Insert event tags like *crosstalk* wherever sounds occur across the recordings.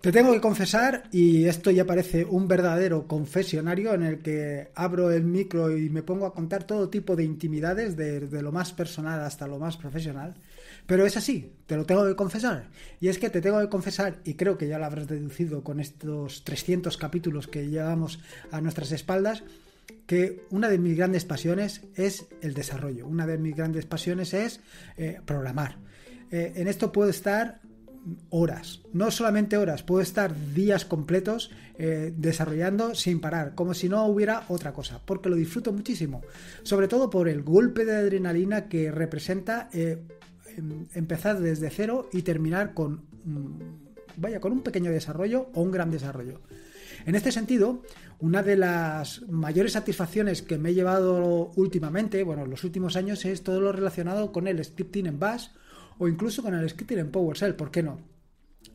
Te tengo que confesar, y esto ya parece un verdadero confesionario en el que abro el micro y me pongo a contar todo tipo de intimidades, desde de lo más personal hasta lo más profesional, pero es así, te lo tengo que confesar. Y es que te tengo que confesar, y creo que ya lo habrás deducido con estos 300 capítulos que llevamos a nuestras espaldas, que una de mis grandes pasiones es el desarrollo, una de mis grandes pasiones es eh, programar. Eh, en esto puedo estar horas, no solamente horas, puedo estar días completos eh, desarrollando sin parar, como si no hubiera otra cosa, porque lo disfruto muchísimo, sobre todo por el golpe de adrenalina que representa eh, em, empezar desde cero y terminar con, vaya, con un pequeño desarrollo o un gran desarrollo. En este sentido, una de las mayores satisfacciones que me he llevado últimamente, bueno, los últimos años, es todo lo relacionado con el scripting en Bash o incluso con el script en PowerShell, ¿por qué no?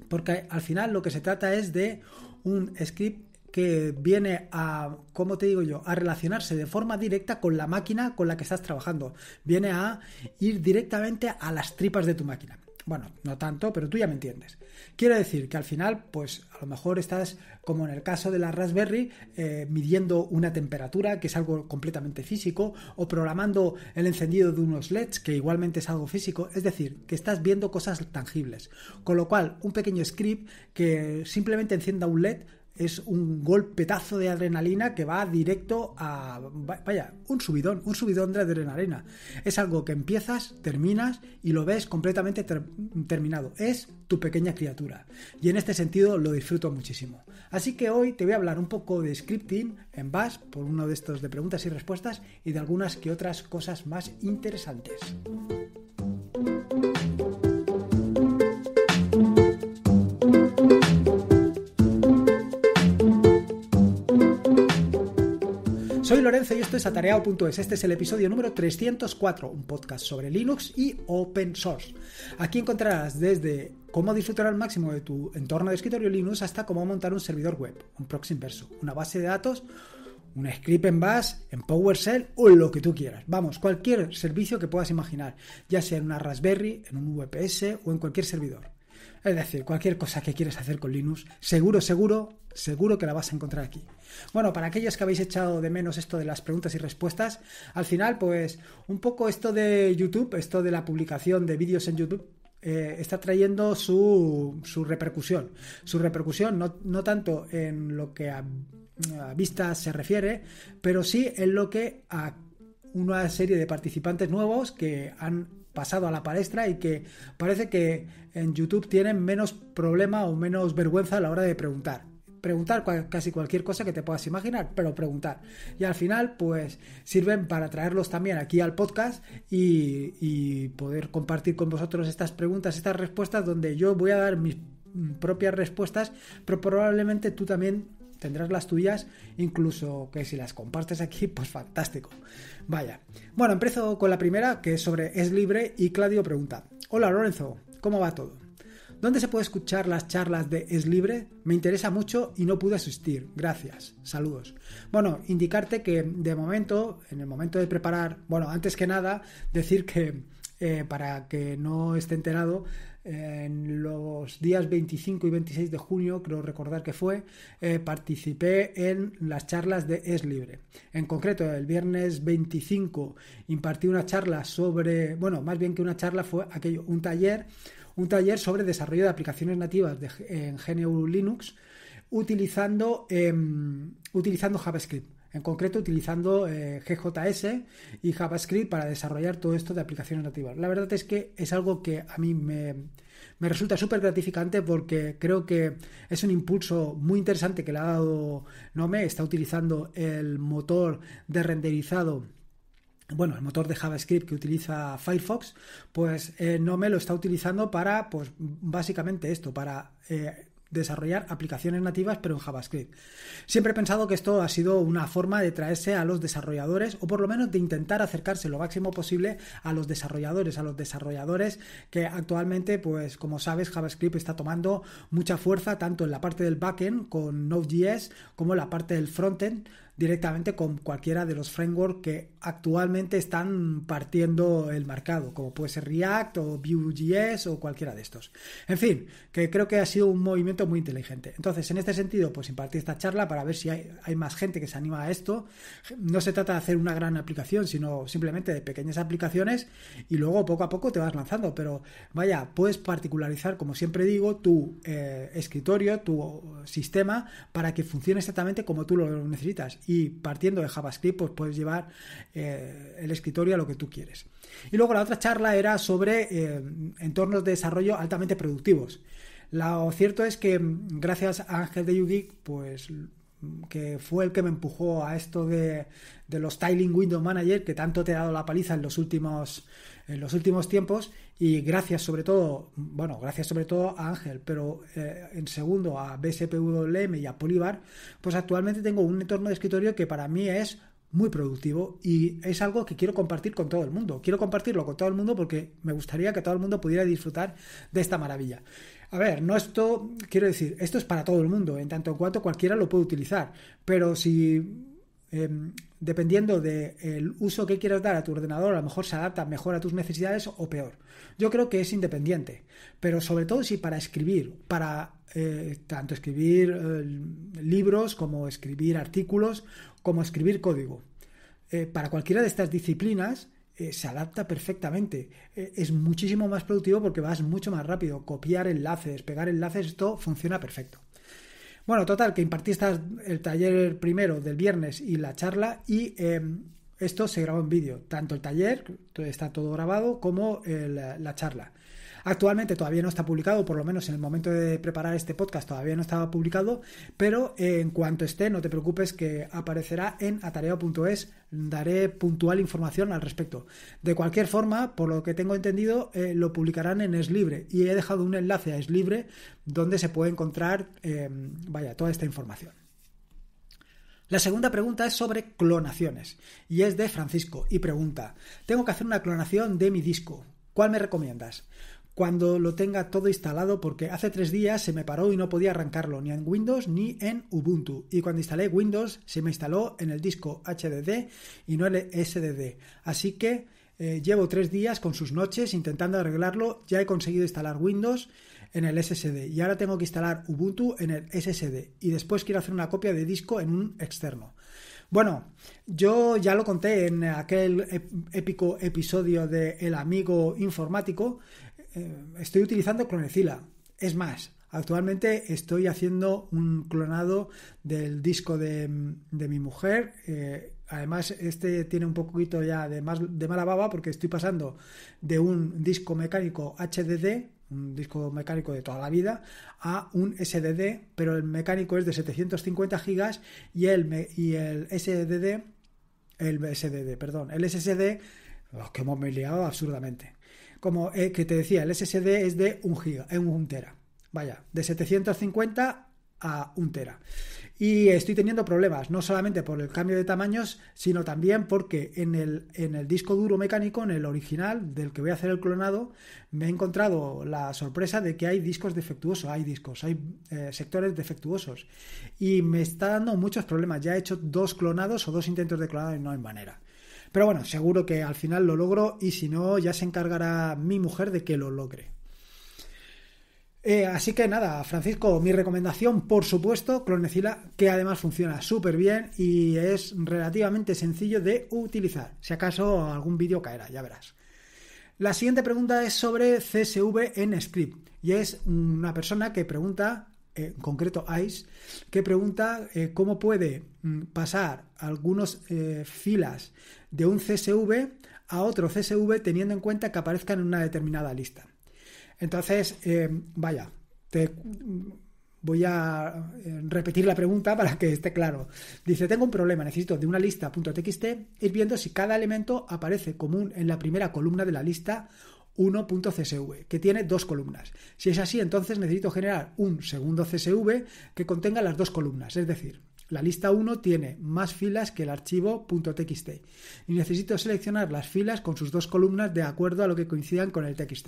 Porque al final lo que se trata es de un script que viene a, ¿cómo te digo yo?, a relacionarse de forma directa con la máquina con la que estás trabajando. Viene a ir directamente a las tripas de tu máquina. Bueno, no tanto, pero tú ya me entiendes. Quiero decir que al final, pues a lo mejor estás, como en el caso de la Raspberry, eh, midiendo una temperatura, que es algo completamente físico, o programando el encendido de unos LEDs, que igualmente es algo físico, es decir, que estás viendo cosas tangibles. Con lo cual, un pequeño script que simplemente encienda un LED es un golpetazo de adrenalina que va directo a, vaya, un subidón, un subidón de adrenalina. Es algo que empiezas, terminas y lo ves completamente terminado. Es tu pequeña criatura. Y en este sentido lo disfruto muchísimo. Así que hoy te voy a hablar un poco de scripting en Bash por uno de estos de preguntas y respuestas y de algunas que otras cosas más interesantes. Soy Lorenzo y esto es atareado.es. Este es el episodio número 304, un podcast sobre Linux y open source. Aquí encontrarás desde cómo disfrutar al máximo de tu entorno de escritorio Linux hasta cómo montar un servidor web, un proxy inverso, una base de datos, un script en Bash, en PowerShell o lo que tú quieras. Vamos, cualquier servicio que puedas imaginar, ya sea en una Raspberry, en un VPS o en cualquier servidor. Es decir, cualquier cosa que quieras hacer con Linux, seguro, seguro, seguro que la vas a encontrar aquí. Bueno, para aquellos que habéis echado de menos esto de las preguntas y respuestas, al final, pues un poco esto de YouTube, esto de la publicación de vídeos en YouTube, eh, está trayendo su, repercusión. Su repercusión no, tanto en lo que a, a, vistas se refiere, pero sí en lo que a una serie de participantes nuevos que han pasado a la palestra y que parece que en YouTube tienen menos problema o menos vergüenza a la hora de preguntar. Preguntar casi cualquier cosa que te puedas imaginar, pero preguntar. Y al final, pues sirven para traerlos también aquí al podcast y, y poder compartir con vosotros estas preguntas, estas respuestas, donde yo voy a dar mis mm, propias respuestas, pero probablemente tú también tendrás las tuyas, incluso que si las compartes aquí, *laughs* pues fantástico. Vaya. Bueno, empiezo con la primera, que es sobre Es Libre, y Claudio pregunta, hola Lorenzo, ¿cómo va todo? ¿Dónde se puede escuchar las charlas de Es Libre? Me interesa mucho y no pude asistir. Gracias. Saludos. Bueno, indicarte que de momento, en el momento de preparar, bueno, antes que nada, decir que eh, para que no esté enterado, en los días 25 y 26 de junio, creo recordar que fue, eh, participé en las charlas de Es Libre. En concreto, el viernes 25 impartí una charla sobre, bueno, más bien que una charla fue aquello, un taller, un taller sobre desarrollo de aplicaciones nativas en GNU Linux utilizando, em, utilizando JavaScript en concreto utilizando eh, GJS y JavaScript para desarrollar todo esto de aplicaciones nativas. La verdad es que es algo que a mí me, resulta súper gratificante porque creo que es un impulso muy interesante que le ha dado Nome, está utilizando el motor de renderizado bueno, el motor de JavaScript que utiliza Firefox, pues eh, Nome no me lo está utilizando para, pues básicamente esto, para eh, desarrollar aplicaciones nativas pero en JavaScript. Siempre he pensado que esto ha sido una forma de traerse a los desarrolladores o por lo menos de intentar acercarse lo máximo posible a los desarrolladores, a los desarrolladores que actualmente pues como sabes JavaScript está tomando mucha fuerza tanto en la parte del backend con Node.js como en la parte del frontend directamente con cualquiera de los frameworks que actualmente están partiendo el mercado, como puede ser React o Vue.js o cualquiera de estos. En fin, que creo que ha sido un movimiento muy inteligente. Entonces, en este sentido, pues impartí esta charla para ver si hay, hay más gente que se anima a esto. No se trata de hacer una gran aplicación, sino simplemente de pequeñas aplicaciones y luego poco a poco te vas lanzando. Pero vaya, puedes particularizar, como siempre digo, tu eh, escritorio, tu sistema, para que funcione exactamente como tú lo necesitas y partiendo de JavaScript pues puedes llevar eh, el escritorio a lo que tú quieres. Y luego la otra charla era sobre eh, entornos de desarrollo altamente productivos. Lo cierto es que mm, gracias a Ángel de Yugi pues mm, que fue el que me empujó a esto de, de los Tiling Window Manager, que tanto te ha dado la paliza en los últimos en los últimos tiempos y gracias sobre todo, bueno, gracias sobre todo a Ángel, pero eh, en segundo a BSPWM y a Polibar, pues actualmente tengo un entorno de escritorio que para mí es muy productivo y es algo que quiero compartir con todo el mundo. Quiero compartirlo con todo el mundo porque me gustaría que todo el mundo pudiera disfrutar de esta maravilla. A ver, no esto, quiero decir, esto es para todo el mundo, en tanto en cuanto cualquiera lo puede utilizar, pero si em, dependiendo del uso que quieras dar a tu ordenador, a lo mejor se adapta mejor a tus necesidades o peor. Yo creo que es independiente, pero sobre todo si para escribir, para eh, tanto escribir eh, libros como escribir artículos, como escribir código. Eh, para cualquiera de estas disciplinas, se adapta perfectamente. es muchísimo más productivo porque vas mucho más rápido. Copiar enlaces, pegar enlaces, esto funciona perfecto. Bueno, total, que impartiste el taller primero del viernes y la charla y em, esto se grabó en vídeo, tanto el taller, está todo grabado, como la charla. Actualmente todavía no está publicado, por lo menos en el momento de preparar este podcast todavía no estaba publicado, pero eh, en cuanto esté, no te preocupes que aparecerá en atareo.es, daré puntual información al respecto. De cualquier forma, por lo que tengo entendido, eh, lo publicarán en Es Libre y he dejado un enlace a Es Libre donde se puede encontrar eh, vaya, toda esta información. La segunda pregunta es sobre clonaciones y es de Francisco y pregunta, tengo que hacer una clonación de mi disco, ¿cuál me recomiendas? cuando lo tenga todo instalado porque hace tres días se me paró y no podía arrancarlo ni en Windows ni en Ubuntu. Y cuando instalé Windows se me instaló en el disco HDD y no el SDD. Así que eh, llevo tres días con sus noches intentando arreglarlo. Ya he conseguido instalar Windows en el SSD y ahora tengo que instalar Ubuntu en el SSD y después quiero hacer una copia de disco en un externo. Bueno, yo ya lo conté en aquel épico episodio de El amigo informático, eh, estoy utilizando clonecila. Es más, actualmente estoy haciendo un clonado del disco de, de mi mujer. Eh, además, este tiene un poquito ya de, de mala baba porque estoy pasando de un disco mecánico HDD, un disco mecánico de toda la vida, a un SDD, pero el mecánico es de 750 gigas y el, y el SDD, el SDD, perdón, el SSD, los oh, que hemos liado absurdamente como eh, que te decía, el SSD es de 1 giga, es un tera. Vaya, de 750 a 1 tera. Y estoy teniendo problemas, no solamente por el cambio de tamaños, sino también porque en el, en el disco duro mecánico, en el original, del que voy a hacer el clonado, me he encontrado la sorpresa de que hay discos defectuosos, hay discos, hay eh, sectores defectuosos. Y me está dando muchos problemas. Ya he hecho dos clonados o dos intentos de clonado y no hay manera. Pero bueno, seguro que al final lo logro y si no, ya se encargará mi mujer de que lo logre. Eh, así que nada, Francisco, mi recomendación, por supuesto, Clonecila, que además funciona súper bien y es relativamente sencillo de utilizar. Si acaso algún vídeo caerá, ya verás. La siguiente pregunta es sobre CSV en script y es una persona que pregunta eh, en concreto ICE, que pregunta eh, cómo puede mm, pasar algunas eh, filas de un CSV a otro CSV teniendo en cuenta que aparezcan en una determinada lista. Entonces, vaya, mm, voy a repetir la pregunta para que esté claro. Dice, tengo un problema, necesito de una lista.txt ir viendo si cada elemento aparece común en la primera columna de la lista 1.csv, que tiene dos columnas. Si es así, entonces necesito generar un segundo CSV que contenga las dos columnas, es decir, la lista 1 tiene más filas que el archivo .txt y necesito seleccionar las filas con sus dos columnas de acuerdo a lo que coincidan con el txt.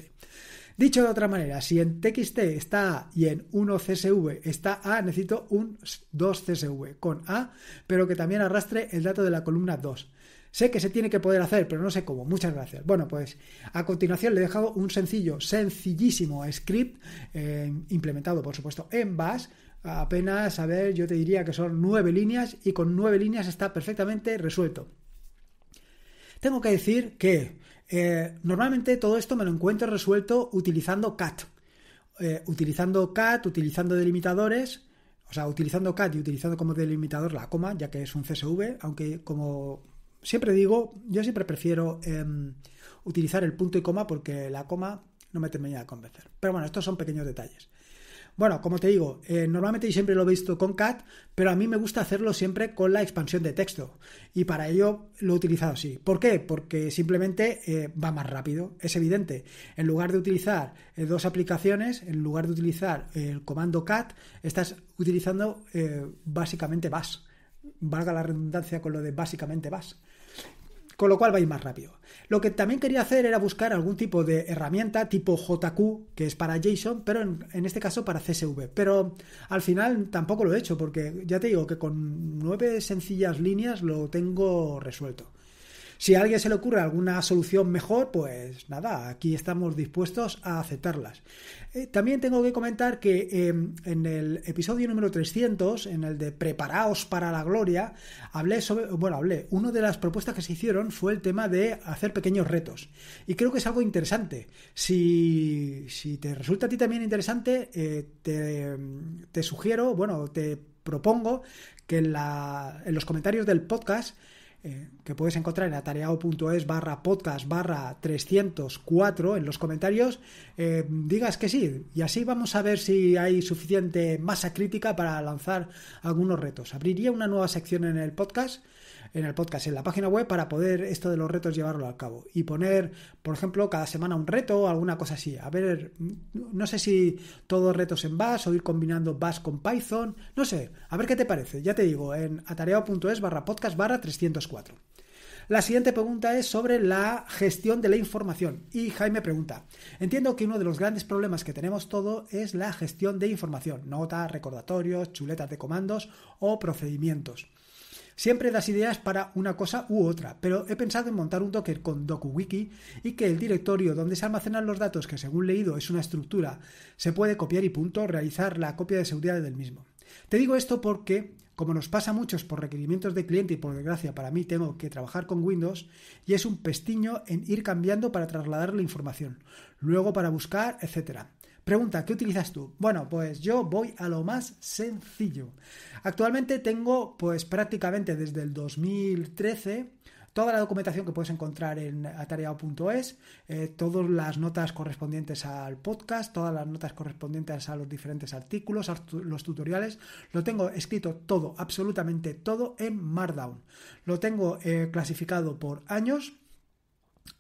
Dicho de otra manera, si en txt está A y en 1csv está A, necesito un 2csv con A, pero que también arrastre el dato de la columna 2. Sé que se tiene que poder hacer, pero no sé cómo. Muchas gracias. Bueno, pues a continuación le he dejado un sencillo, sencillísimo script eh, implementado, por supuesto, en Bash. Apenas, a ver, yo te diría que son nueve líneas y con nueve líneas está perfectamente resuelto. Tengo que decir que eh, normalmente todo esto me lo encuentro resuelto utilizando CAT. Eh, utilizando CAT, utilizando delimitadores, o sea, utilizando CAT y utilizando como delimitador la coma, ya que es un CSV, aunque como siempre digo, yo siempre prefiero em, utilizar el punto y coma porque la coma no me termina de convencer. Pero bueno, estos son pequeños detalles. Bueno, como te digo, eh, normalmente yo siempre lo he visto con cat, pero a mí me gusta hacerlo siempre con la expansión de texto. Y para ello lo he utilizado así. ¿Por qué? Porque simplemente eh, va más rápido, es evidente. En lugar de utilizar eh, dos aplicaciones, en lugar de utilizar el comando cat, estás utilizando básicamente bash valga la redundancia con lo de básicamente vas. Con lo cual vais más rápido. Lo que también quería hacer era buscar algún tipo de herramienta tipo JQ, que es para JSON, pero en, en este caso para CSV. Pero al final tampoco lo he hecho, porque ya te digo que con nueve sencillas líneas lo tengo resuelto. Si a alguien se le ocurre alguna solución mejor, pues nada, aquí estamos dispuestos a aceptarlas. Eh, también tengo que comentar que em, en el episodio número 300, en el de Preparaos para la Gloria, hablé sobre, bueno, hablé, una de las propuestas que se hicieron fue el tema de hacer pequeños retos. Y creo que es algo interesante. Si, te resulta a ti también interesante, eh, te, sugiero, bueno, te propongo que en, en los comentarios del podcast eh, que puedes encontrar en atareado.es barra podcast barra 304 en los comentarios, eh, digas que sí. Y así vamos a ver si hay suficiente masa crítica para lanzar algunos retos. Abriría una nueva sección en el podcast en el podcast, en la página web, para poder esto de los retos llevarlo a cabo. Y poner, por ejemplo, cada semana un reto o alguna cosa así. A ver, no sé si todos retos en Bash o ir combinando Bash con Python, no sé. A ver qué te parece. Ya te digo, en atareado.es barra podcast barra 304. La siguiente pregunta es sobre la gestión de la información. Y Jaime pregunta, entiendo que uno de los grandes problemas que tenemos todo es la gestión de información, notas, recordatorios, chuletas de comandos o procedimientos. Siempre das ideas para una cosa u otra, pero he pensado en montar un Docker con DocuWiki y que el directorio donde se almacenan los datos, que según leído es una estructura, se puede copiar y punto, realizar la copia de seguridad del mismo. Te digo esto porque, como nos pasa a muchos por requerimientos de cliente y por desgracia para mí tengo que trabajar con Windows, y es un pestiño en ir cambiando para trasladar la información, luego para buscar, etcétera. Pregunta, ¿qué utilizas tú? Bueno, pues yo voy a lo más sencillo. Actualmente tengo pues prácticamente desde el 2013 toda la documentación que puedes encontrar en atareado.es, eh, todas las notas correspondientes al podcast, todas las notas correspondientes a los diferentes artículos, los tutoriales, lo tengo escrito todo, absolutamente todo en Markdown. Lo tengo eh, clasificado por años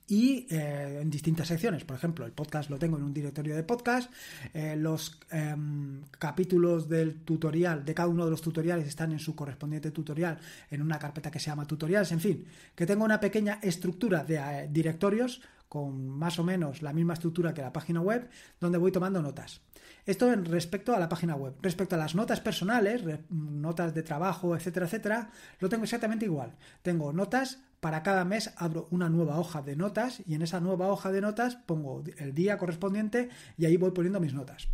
y eh, en distintas secciones. Por ejemplo, el podcast lo tengo en un directorio de podcast. Eh, los em, capítulos del tutorial, de cada uno de los tutoriales, están en su correspondiente tutorial en una carpeta que se llama tutoriales. En fin, que tengo una pequeña estructura de eh, directorios con más o menos la misma estructura que la página web, donde voy tomando notas. Esto en respecto a la página web. Respecto a las notas personales, notas de trabajo, etcétera, etcétera, lo tengo exactamente igual. Tengo notas para cada mes abro una nueva hoja de notas y en esa nueva hoja de notas pongo el día correspondiente y ahí voy poniendo mis notas.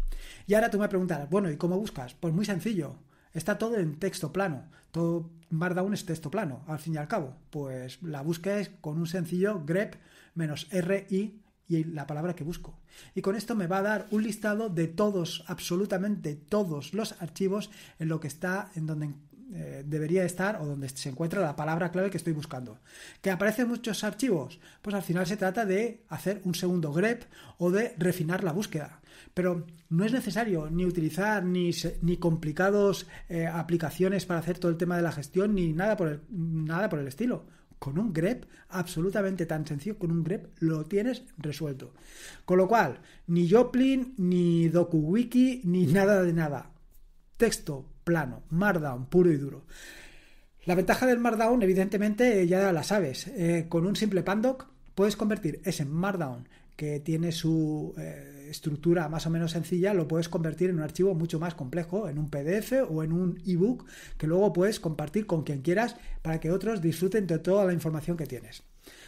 Y ahora tú me preguntar, bueno, ¿y cómo buscas? Pues muy sencillo. Está todo en texto plano. Todo Markdown es texto plano, al fin y al cabo. Pues la búsqueda es con un sencillo grep menos RI y la palabra que busco. Y con esto me va a dar un listado de todos, absolutamente todos los archivos en lo que está, en donde eh, debería estar o donde se encuentra la palabra clave que estoy buscando. ¿Que aparecen muchos archivos? Pues al final se trata de hacer un segundo grep o de refinar la búsqueda. Pero no es necesario ni utilizar ni, ni complicados eh, aplicaciones para hacer todo el tema de la gestión ni nada por el, nada por el estilo. Con un grep absolutamente tan sencillo, con un grep lo tienes resuelto. Con lo cual, ni Joplin, ni DocuWiki, ni nada de nada. Texto plano, Markdown, puro y duro. La ventaja del Markdown, evidentemente, eh, ya la sabes. Eh, con un simple Pandoc puedes convertir ese Markdown que tiene su, estructura más o menos sencilla lo puedes convertir en un archivo mucho más complejo, en un PDF o en un ebook que luego puedes compartir con quien quieras para que otros disfruten de toda la información que tienes.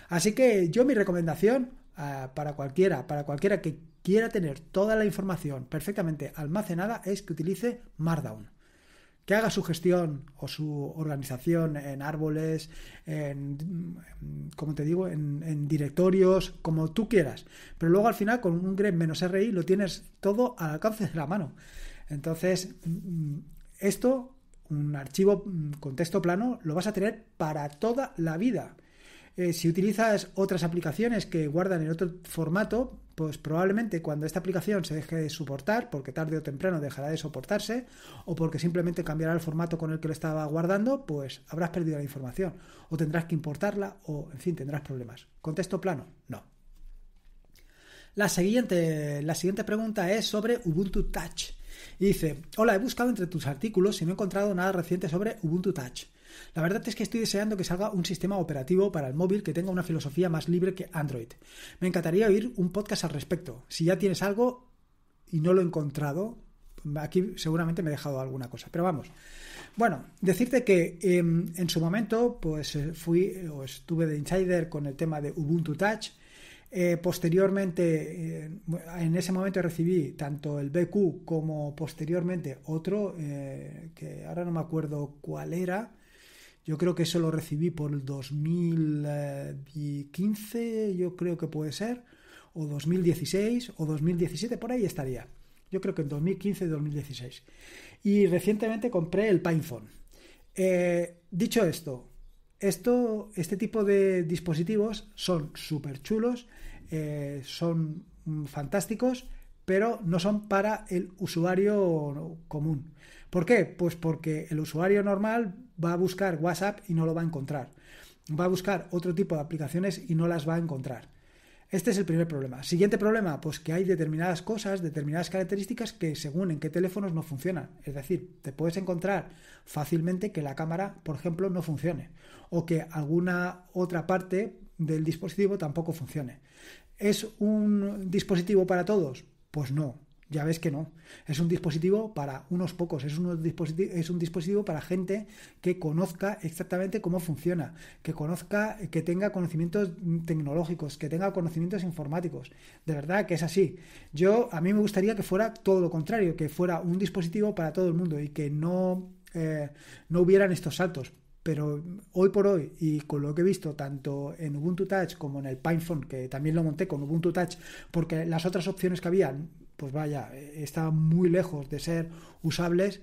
Así que yo mi recomendación ah, para cualquiera, para cualquiera que quiera tener toda la información perfectamente almacenada es que utilice Markdown que haga su gestión o su organización en árboles, en, como te digo, en, directorios, como tú quieras. Pero luego al final con un grep menos RI lo tienes todo al alcance de la mano. Entonces, mm, esto, un archivo mm, con texto plano, lo vas a tener para toda la vida. Eh, si utilizas otras aplicaciones que guardan en otro formato, pues probablemente cuando esta aplicación se deje de soportar, porque tarde o temprano dejará de soportarse, o porque simplemente cambiará el formato con el que lo estaba guardando, pues habrás perdido la información, o tendrás que importarla, o en fin, tendrás problemas. ¿Contexto plano? No. La siguiente, la siguiente pregunta es sobre Ubuntu Touch. Y dice, hola, he buscado entre tus artículos y no he encontrado nada reciente sobre Ubuntu Touch. La verdad es que estoy deseando que salga un sistema operativo para el móvil que tenga una filosofía más libre que Android. Me encantaría oír un podcast al respecto. Si ya tienes algo y no lo he encontrado, aquí seguramente me he dejado alguna cosa, pero vamos. Bueno, decirte que em, en su momento pues eh, fui eh, o estuve de insider con el tema de Ubuntu Touch. Eh, posteriormente, en ese momento recibí tanto el BQ como posteriormente otro, que ahora no me acuerdo cuál era, yo creo que eso lo recibí por el 2015, yo creo que puede ser, o 2016 o 2017, por ahí estaría. Yo creo que en 2015-2016. Y recientemente compré el PinePhone. Eh, dicho esto, esto, este tipo de dispositivos son súper chulos, eh, son mm, fantásticos pero no son para el usuario común. ¿Por qué? Pues porque el usuario normal va a buscar WhatsApp y no lo va a encontrar. Va a buscar otro tipo de aplicaciones y no las va a encontrar. Este es el primer problema. Siguiente problema, pues que hay determinadas cosas, determinadas características que según en qué teléfonos no funcionan. Es decir, te puedes encontrar fácilmente que la cámara, por ejemplo, no funcione o que alguna otra parte del dispositivo tampoco funcione. ¿Es un dispositivo para todos? Pues no, ya ves que no. Es un dispositivo para unos pocos, es un dispositivo, es un dispositivo para gente que conozca exactamente cómo funciona, que conozca, que tenga conocimientos tecnológicos, que tenga conocimientos informáticos. De verdad que es así. Yo, a mí me gustaría que fuera todo lo contrario, que fuera un dispositivo para todo el mundo y que no, eh, no hubieran estos saltos pero hoy por hoy y con lo que he visto tanto en Ubuntu Touch como en el PinePhone, que también lo monté con Ubuntu Touch, porque las otras opciones que había, pues vaya, estaban muy lejos de ser usables,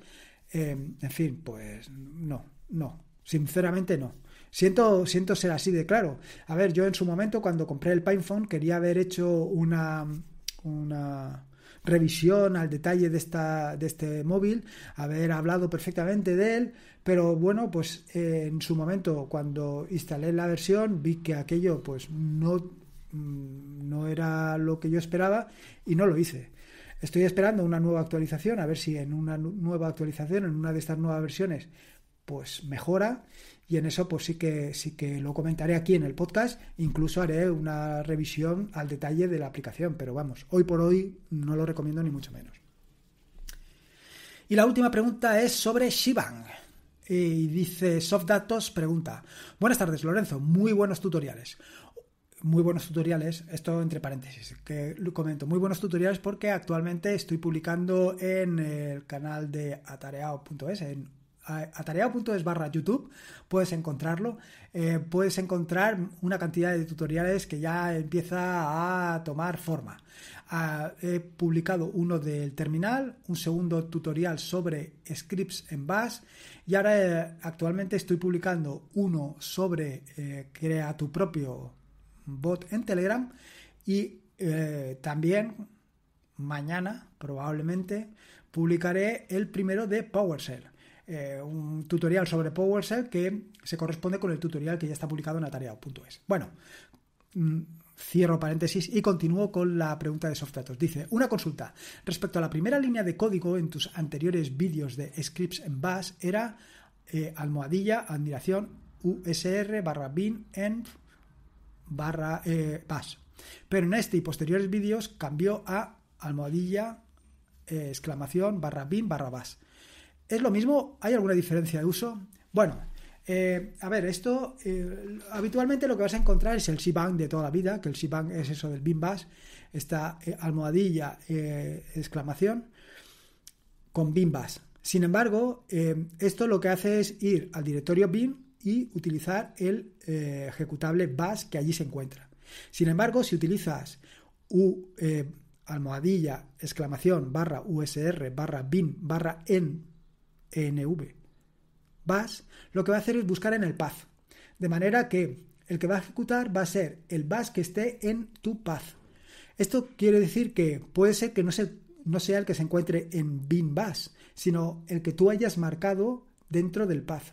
em, en fin, pues no, no, sinceramente no. Siento, siento ser así de claro. A ver, yo en su momento cuando compré el PinePhone quería haber hecho una... una revisión al detalle de, esta, de este móvil, haber hablado perfectamente de él, pero bueno, pues eh, en su momento cuando instalé la versión vi que aquello pues no, mm, no era lo que yo esperaba y no lo hice. Estoy esperando una nueva actualización, a ver si en una nueva actualización, en una de estas nuevas versiones, pues mejora y en eso pues sí que, sí que lo comentaré aquí en el podcast, incluso haré una revisión al detalle de la aplicación, pero vamos, hoy por hoy no lo recomiendo ni mucho menos. Y la última pregunta es sobre Shibang. Y dice SoftDatos, pregunta, buenas tardes Lorenzo, muy buenos tutoriales muy buenos tutoriales, esto entre paréntesis, que lo comento, muy buenos tutoriales porque actualmente estoy publicando en el canal de atareao.es, en atareado.es barra YouTube, puedes encontrarlo. Eh, puedes encontrar una cantidad de tutoriales que ya empieza a tomar forma. Ah, he publicado uno del terminal, un segundo tutorial sobre scripts en Bash y ahora eh, actualmente estoy publicando uno sobre eh, crea tu propio bot en Telegram y también mañana probablemente publicaré el primero de PowerShell. Eh, un tutorial sobre PowerShell que se corresponde con el tutorial que ya está publicado en atareado.es. Bueno, mm, Cierro paréntesis y continúo con la pregunta de Softdatos Dice, una consulta. Respecto a la primera línea de código en tus anteriores vídeos de scripts en bash era eh, almohadilla, admiración, usr barra bin en barra eh, bash. Pero en este y posteriores vídeos cambió a almohadilla, exclamación, barra bin barra bash. ¿Es lo mismo? ¿Hay alguna diferencia de uso? Bueno, eh, a ver, esto eh, habitualmente lo que vas a encontrar es el c de toda la vida, que el c es eso del BIMBAS, esta eh, almohadilla exclamación con BIMBAS. Sin embargo, esto lo que hace es ir al directorio BIM y utilizar el ejecutable BAS que allí se encuentra. Sin embargo, si utilizas U almohadilla exclamación barra USR barra BIM barra EN env. Bash lo que va a hacer es buscar en el path. De manera que el que va a ejecutar va a ser el bash que esté en tu path. Esto quiere decir que puede ser que no, no sea el que se encuentre en bin bash, sino el que tú hayas marcado dentro del path.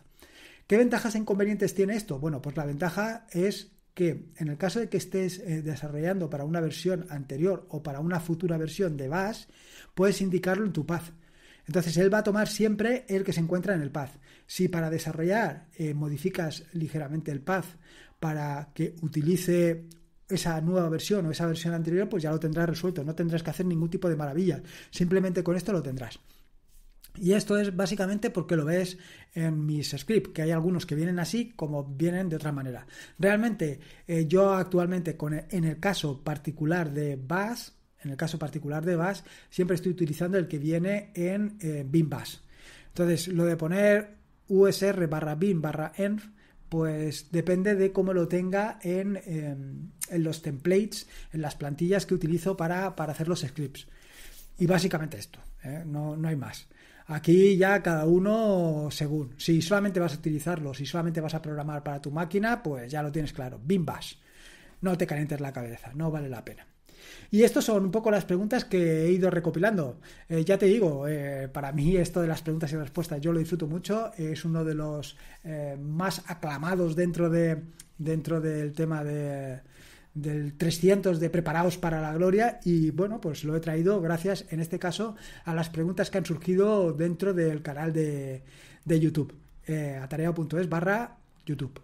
¿Qué ventajas e inconvenientes tiene esto? Bueno, pues la ventaja es que en el caso de que estés eh, desarrollando para una versión anterior o para una futura versión de Bash, puedes indicarlo en tu path. Entonces él va a tomar siempre el que se encuentra en el path. Si para desarrollar eh, modificas ligeramente el path para que utilice esa nueva versión o esa versión anterior, pues ya lo tendrás resuelto, no tendrás que hacer ningún tipo de maravilla, simplemente con esto lo tendrás. Y esto es básicamente porque lo ves en mis scripts, que hay algunos que vienen así como vienen de otra manera. Realmente eh, yo actualmente con en el caso particular de Bass, en el caso particular de Bash, siempre estoy utilizando el que viene en eh, Entonces, lo de poner usr barra bin barra env, pues depende de cómo lo tenga en, eh, los templates, en las plantillas que utilizo para, hacer los scripts. Y básicamente esto, ¿eh? no, hay más. Aquí ya cada uno según. Si solamente vas a utilizarlo, si solamente vas a programar para tu máquina, pues ya lo tienes claro. Bin No te calientes la cabeza, no vale la pena. Y estas son un poco las preguntas que he ido recopilando. Eh, ya te digo, eh, para mí esto de las preguntas y respuestas yo lo disfruto mucho, es uno de los eh, más aclamados dentro, de, dentro del tema de del 300 de preparados para la gloria y bueno pues lo he traído gracias en este caso a las preguntas que han surgido dentro del canal de, de youtube eh, atareo.es barra youtube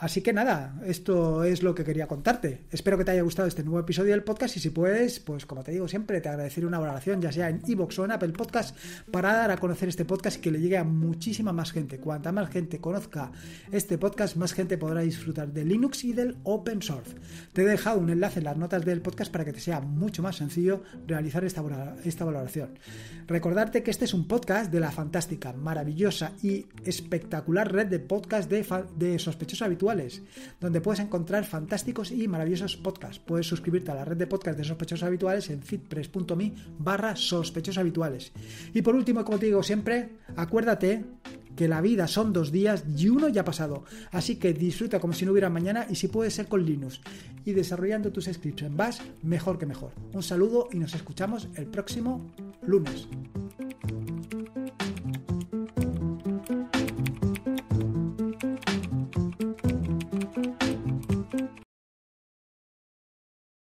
Así que nada, esto es lo que quería contarte. Espero que te haya gustado este nuevo episodio del podcast y si puedes, pues como te digo siempre, te agradeceré una valoración, ya sea en iVoox o en Apple Podcast, para dar a conocer este podcast y que le llegue a muchísima más gente. Cuanta más gente conozca este podcast, más gente podrá disfrutar de Linux y del open source. Te he dejado un enlace en las notas del podcast para que te sea mucho más sencillo realizar esta, valoración. Recordarte que este es un podcast de la fantástica, maravillosa y espectacular red de podcast de, de sospechosos habituales donde puedes encontrar fantásticos y maravillosos podcasts. Puedes suscribirte a la red de podcasts de sospechosos habituales en fitpress.me barra sospechosos habituales. Y por último, como te digo siempre, acuérdate que la vida son dos días y uno ya ha pasado. Así que disfruta como si no hubiera mañana y si puede ser con Linux. Y desarrollando tus scripts en Bash, mejor que mejor. Un saludo y nos escuchamos el próximo lunes.